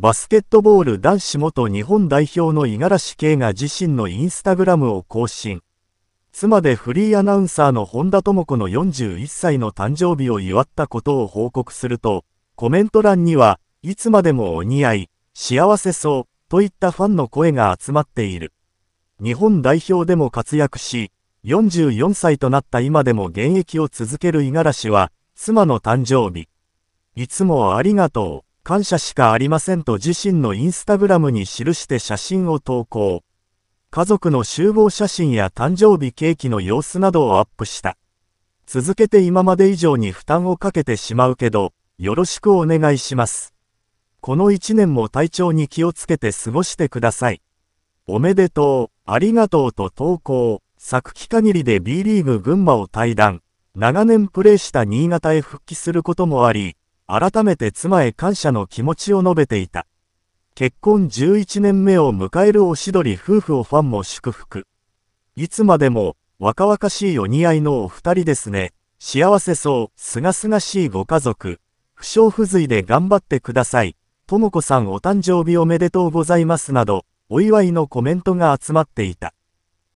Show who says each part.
Speaker 1: バスケットボール男子元日本代表の五十嵐圭が自身のインスタグラムを更新。妻でフリーアナウンサーの本田智子の41歳の誕生日を祝ったことを報告すると、コメント欄には、いつまでもお似合い、幸せそう、といったファンの声が集まっている。日本代表でも活躍し、44歳となった今でも現役を続ける五十嵐は、妻の誕生日。いつもありがとう。感謝しかありませんと自身のインスタグラムに記して写真を投稿。家族の集合写真や誕生日ケーキの様子などをアップした。続けて今まで以上に負担をかけてしまうけど、よろしくお願いします。この一年も体調に気をつけて過ごしてください。おめでとう、ありがとうと投稿。昨季限りで B リーグ群馬を退団。長年プレーした新潟へ復帰することもあり、改めて妻へ感謝の気持ちを述べていた。結婚11年目を迎えるおしどり夫婦をファンも祝福。いつまでも若々しいお似合いのお二人ですね。幸せそう、すがすがしいご家族。不祥不随で頑張ってください。ともこさんお誕生日おめでとうございますなど、お祝いのコメントが集まっていた。